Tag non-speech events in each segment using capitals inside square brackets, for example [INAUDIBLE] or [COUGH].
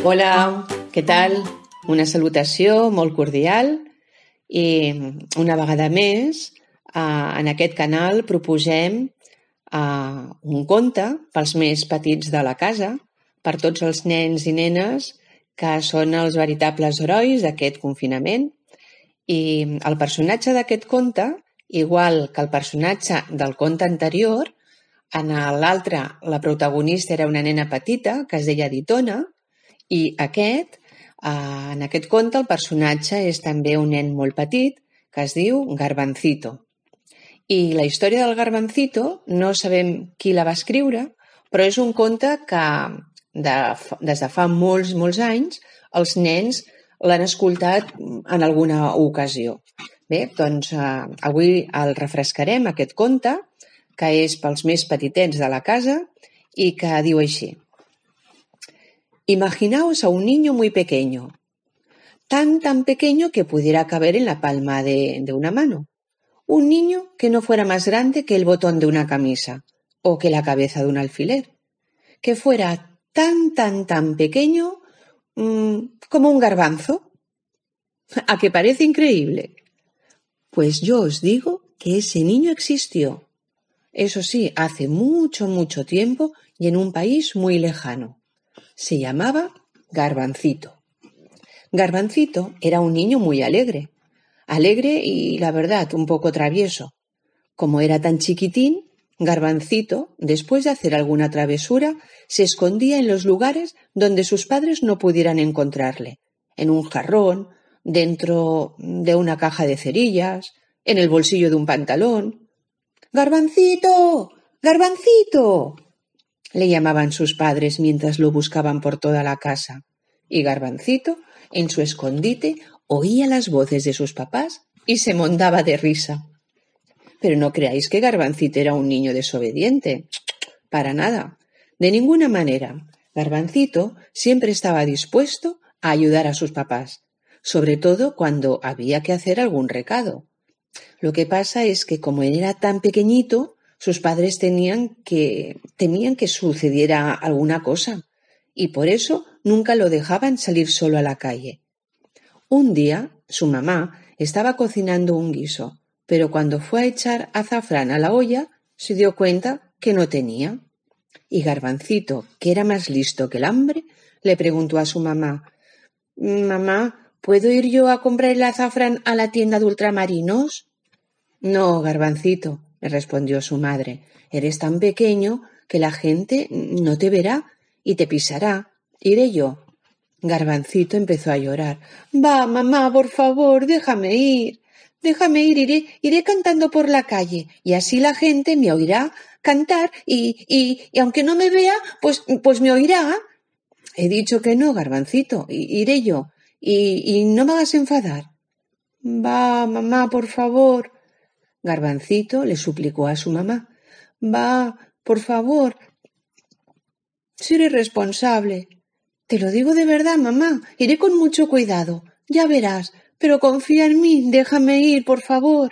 Hola, què tal? Una salutació molt cordial i una vegada més eh, en aquest canal proposem eh, un conte pels més petits de la casa, per tots els nens i nenes que són els veritables herois d'aquest confinament. I el personatge d'aquest conte, igual que el personatge del conte anterior, en l'altre la protagonista era una nena petita que es deia Ditona, i aquest, eh, en aquest conte, el personatge és també un nen molt petit que es diu Garbancito. I la història del Garbancito no sabem qui la va escriure, però és un conte que de, des de fa molts, molts anys els nens l'han escoltat en alguna ocasió. Bé, doncs eh, avui el refrescarem, aquest conte, que és pels més petitets de la casa i que diu així. Imaginaos a un niño muy pequeño, tan tan pequeño que pudiera caber en la palma de, una mano. Un niño que no fuera más grande que el botón de una camisa o que la cabeza de un alfiler. Que fuera tan tan tan pequeño mm, como un garbanzo. [LAUGHS] ¿A que parece increíble? Pues yo os digo que ese niño existió. Eso sí, hace mucho, mucho tiempo y en un país muy lejano. Se llamaba Garbancito. Garbancito era un niño muy alegre, alegre y, la verdad, un poco travieso. Como era tan chiquitín, Garbancito, después de hacer alguna travesura, se escondía en los lugares donde sus padres no pudieran encontrarle, en un jarrón, dentro de una caja de cerillas, en el bolsillo de un pantalón. Garbancito. Garbancito le llamaban sus padres mientras lo buscaban por toda la casa. Y Garbancito, en su escondite, oía las voces de sus papás y se mondaba de risa. Pero no creáis que Garbancito era un niño desobediente. Para nada. De ninguna manera. Garbancito siempre estaba dispuesto a ayudar a sus papás, sobre todo cuando había que hacer algún recado. Lo que pasa es que como él era tan pequeñito, sus padres tenían que, temían que sucediera alguna cosa y por eso nunca lo dejaban salir solo a la calle. Un día, su mamá estaba cocinando un guiso, pero cuando fue a echar azafrán a la olla, se dio cuenta que no tenía. Y Garbancito, que era más listo que el hambre, le preguntó a su mamá Mamá, ¿puedo ir yo a comprar el azafrán a la tienda de ultramarinos? No, Garbancito, respondió su madre, eres tan pequeño que la gente no te verá y te pisará. Iré yo. Garbancito empezó a llorar. Va, mamá, por favor, déjame ir. Déjame ir, iré, iré cantando por la calle, y así la gente me oirá cantar, y, y, aunque no me vea, pues, pues me oirá. He dicho que no, garbancito, iré yo, y, y no me hagas enfadar. Va, mamá, por favor. Garbancito le suplicó a su mamá. Va, por favor. seré responsable!» Te lo digo de verdad, mamá. Iré con mucho cuidado. Ya verás. Pero confía en mí. Déjame ir, por favor.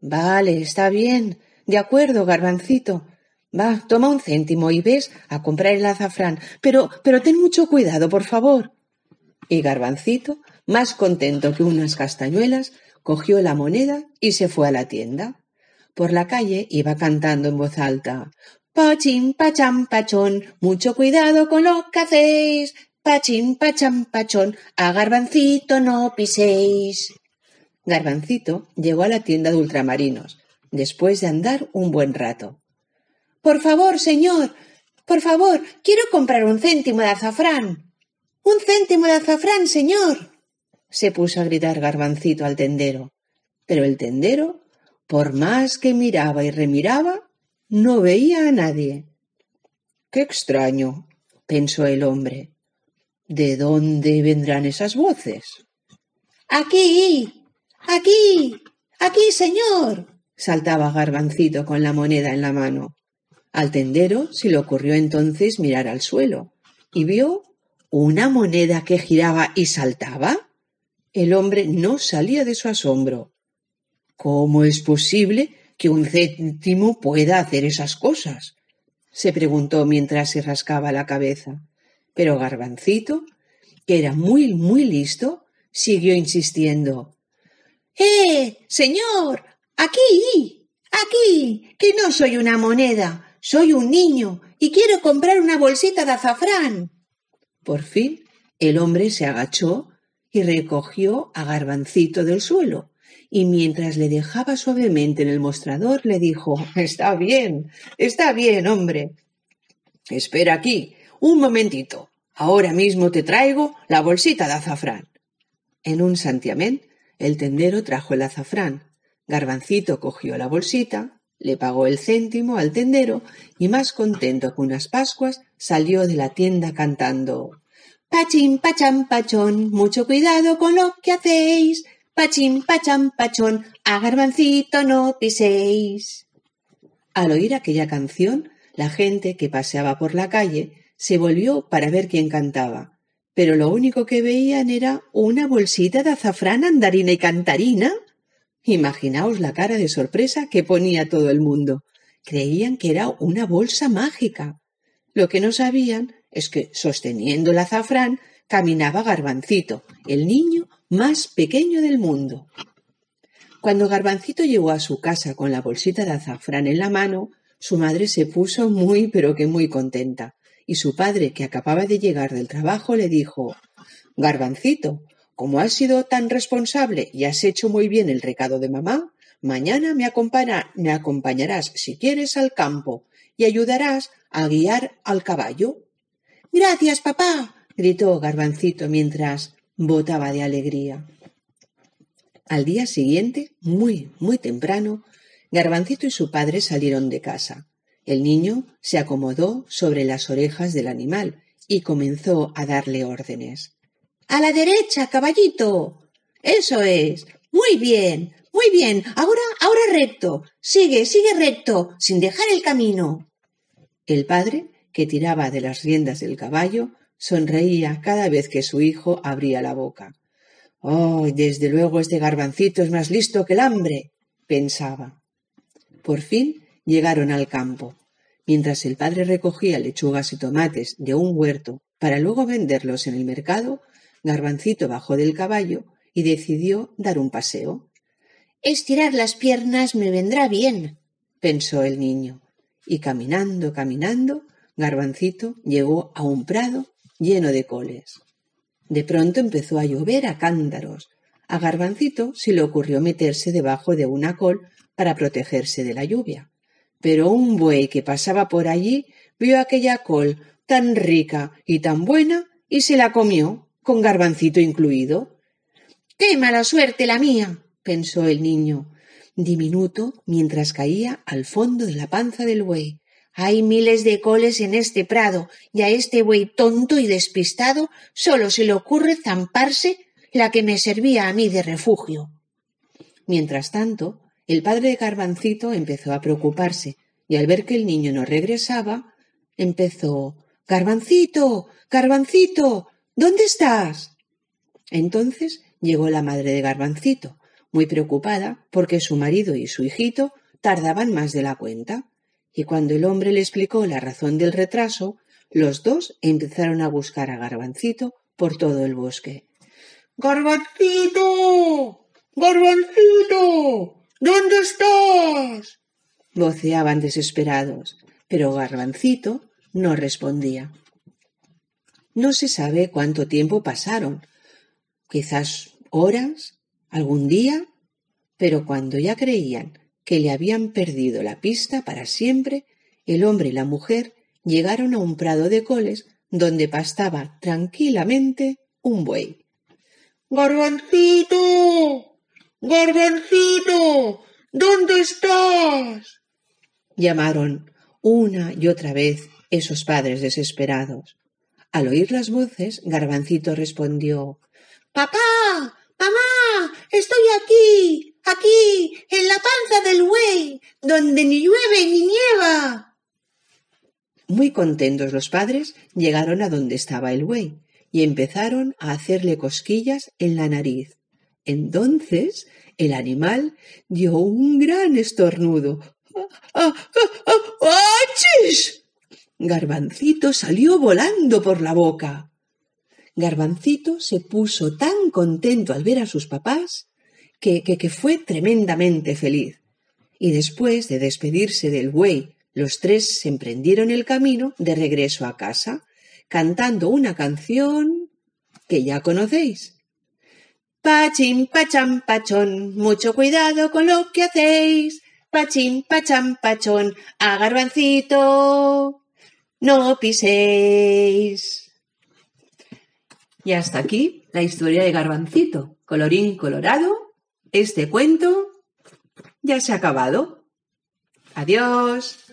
Vale, está bien. De acuerdo, garbancito. Va, toma un céntimo y ves a comprar el azafrán. Pero, pero ten mucho cuidado, por favor. Y garbancito, más contento que unas castañuelas, cogió la moneda y se fue a la tienda. Por la calle iba cantando en voz alta Pachín, pachán, pachón, mucho cuidado con lo que hacéis. Pachín, pachán, pachón, a garbancito no piséis. Garbancito llegó a la tienda de ultramarinos, después de andar un buen rato. Por favor, señor, por favor, quiero comprar un céntimo de azafrán. Un céntimo de azafrán, señor se puso a gritar garbancito al tendero. Pero el tendero, por más que miraba y remiraba, no veía a nadie. Qué extraño, pensó el hombre. ¿De dónde vendrán esas voces? Aquí, aquí, aquí, señor, saltaba garbancito con la moneda en la mano. Al tendero se le ocurrió entonces mirar al suelo y vio una moneda que giraba y saltaba el hombre no salía de su asombro. ¿Cómo es posible que un céntimo pueda hacer esas cosas? se preguntó mientras se rascaba la cabeza. Pero Garbancito, que era muy, muy listo, siguió insistiendo. ¡Eh, señor! Aquí, aquí, que no soy una moneda, soy un niño y quiero comprar una bolsita de azafrán. Por fin el hombre se agachó y recogió a Garbancito del suelo, y mientras le dejaba suavemente en el mostrador, le dijo Está bien, está bien, hombre. Espera aquí, un momentito. Ahora mismo te traigo la bolsita de azafrán. En un santiamén, el tendero trajo el azafrán. Garbancito cogió la bolsita, le pagó el céntimo al tendero y más contento que unas Pascuas salió de la tienda cantando Pachín, pachón, mucho cuidado con lo que hacéis. Pachín, pachán, pachón, a garbancito no piséis. Al oír aquella canción, la gente que paseaba por la calle se volvió para ver quién cantaba, pero lo único que veían era una bolsita de azafrán, andarina y cantarina. Imaginaos la cara de sorpresa que ponía todo el mundo. Creían que era una bolsa mágica. Lo que no sabían es que, sosteniendo el azafrán, caminaba Garbancito, el niño más pequeño del mundo. Cuando Garbancito llegó a su casa con la bolsita de azafrán en la mano, su madre se puso muy pero que muy contenta, y su padre, que acababa de llegar del trabajo, le dijo Garbancito, como has sido tan responsable y has hecho muy bien el recado de mamá, mañana me, me acompañarás, si quieres, al campo y ayudarás a guiar al caballo. Gracias, papá. gritó Garbancito mientras botaba de alegría. Al día siguiente, muy, muy temprano, Garbancito y su padre salieron de casa. El niño se acomodó sobre las orejas del animal y comenzó a darle órdenes. A la derecha, caballito. Eso es. Muy bien, muy bien. Ahora, ahora recto. Sigue, sigue recto, sin dejar el camino. El padre que tiraba de las riendas del caballo, sonreía cada vez que su hijo abría la boca. Oh, desde luego este garbancito es más listo que el hambre, pensaba. Por fin llegaron al campo. Mientras el padre recogía lechugas y tomates de un huerto para luego venderlos en el mercado, Garbancito bajó del caballo y decidió dar un paseo. Estirar las piernas me vendrá bien, pensó el niño, y caminando, caminando, Garbancito llegó a un prado lleno de coles. De pronto empezó a llover a cándaros. A Garbancito se le ocurrió meterse debajo de una col para protegerse de la lluvia. Pero un buey que pasaba por allí vio aquella col tan rica y tan buena y se la comió, con garbancito incluido. ¡Qué mala suerte la mía! pensó el niño, diminuto mientras caía al fondo de la panza del buey. Hay miles de coles en este prado y a este buey tonto y despistado solo se le ocurre zamparse la que me servía a mí de refugio. Mientras tanto, el padre de Garbancito empezó a preocuparse y al ver que el niño no regresaba, empezó Garbancito, Garbancito, ¿dónde estás? Entonces llegó la madre de Garbancito, muy preocupada porque su marido y su hijito tardaban más de la cuenta y cuando el hombre le explicó la razón del retraso, los dos empezaron a buscar a Garbancito por todo el bosque. Garbancito. Garbancito. ¿Dónde estás? voceaban desesperados, pero Garbancito no respondía. No se sabe cuánto tiempo pasaron, quizás horas, algún día, pero cuando ya creían que le habían perdido la pista para siempre, el hombre y la mujer llegaron a un prado de coles donde pastaba tranquilamente un buey. Garbancito. Garbancito. ¿Dónde estás? llamaron una y otra vez esos padres desesperados. Al oír las voces, Garbancito respondió Papá. Mamá. Estoy aquí aquí, en la panza del buey, donde ni llueve ni nieva. Muy contentos los padres llegaron a donde estaba el buey y empezaron a hacerle cosquillas en la nariz. Entonces el animal dio un gran estornudo. ¡Ah, ah, ah, ¡Achis! Garbancito salió volando por la boca. Garbancito se puso tan contento al ver a sus papás que, fue tremendamente feliz. Y después de despedirse del buey, los tres se emprendieron el camino de regreso a casa, cantando una canción que ya conocéis. Pachín, pachán, pachón, mucho cuidado con lo que hacéis. Pachín, pachán, pachón, a garbancito, no piséis. Y hasta aquí la historia de Garbancito. Colorín colorado, este cuento ya se ha acabado. Adiós.